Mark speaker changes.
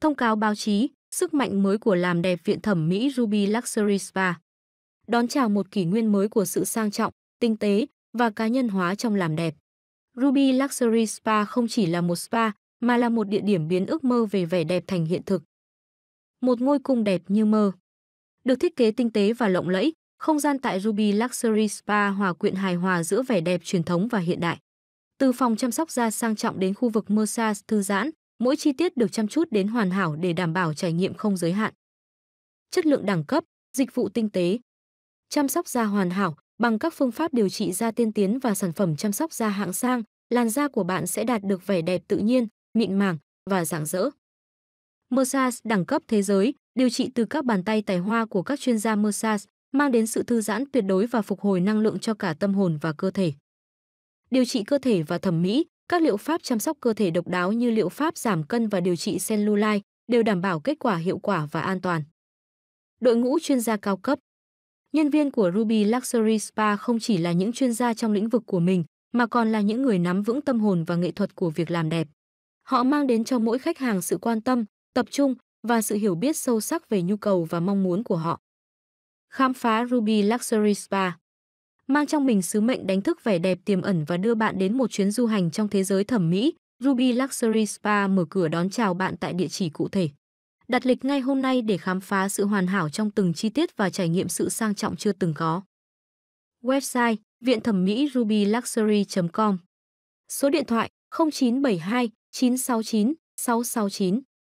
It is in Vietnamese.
Speaker 1: Thông cáo báo chí, sức mạnh mới của làm đẹp viện thẩm mỹ Ruby Luxury Spa. Đón chào một kỷ nguyên mới của sự sang trọng, tinh tế và cá nhân hóa trong làm đẹp. Ruby Luxury Spa không chỉ là một spa mà là một địa điểm biến ước mơ về vẻ đẹp thành hiện thực. Một ngôi cung đẹp như mơ. Được thiết kế tinh tế và lộng lẫy, không gian tại Ruby Luxury Spa hòa quyện hài hòa giữa vẻ đẹp truyền thống và hiện đại. Từ phòng chăm sóc da sang trọng đến khu vực massage thư giãn, mỗi chi tiết được chăm chút đến hoàn hảo để đảm bảo trải nghiệm không giới hạn. Chất lượng đẳng cấp, dịch vụ tinh tế. Chăm sóc da hoàn hảo bằng các phương pháp điều trị da tiên tiến và sản phẩm chăm sóc da hạng sang, làn da của bạn sẽ đạt được vẻ đẹp tự nhiên, mịn màng và rạng rỡ. Massage đẳng cấp thế giới, điều trị từ các bàn tay tài hoa của các chuyên gia massage mang đến sự thư giãn tuyệt đối và phục hồi năng lượng cho cả tâm hồn và cơ thể. Điều trị cơ thể và thẩm mỹ, các liệu pháp chăm sóc cơ thể độc đáo như liệu pháp giảm cân và điều trị cellulite đều đảm bảo kết quả hiệu quả và an toàn. Đội ngũ chuyên gia cao cấp Nhân viên của Ruby Luxury Spa không chỉ là những chuyên gia trong lĩnh vực của mình, mà còn là những người nắm vững tâm hồn và nghệ thuật của việc làm đẹp. Họ mang đến cho mỗi khách hàng sự quan tâm, tập trung và sự hiểu biết sâu sắc về nhu cầu và mong muốn của họ. Khám phá Ruby Luxury Spa mang trong mình sứ mệnh đánh thức vẻ đẹp tiềm ẩn và đưa bạn đến một chuyến du hành trong thế giới thẩm mỹ. Ruby Luxury Spa mở cửa đón chào bạn tại địa chỉ cụ thể. Đặt lịch ngay hôm nay để khám phá sự hoàn hảo trong từng chi tiết và trải nghiệm sự sang trọng chưa từng có. Website Viện Thẩm mỹ Ruby com Số điện thoại 0972 969 669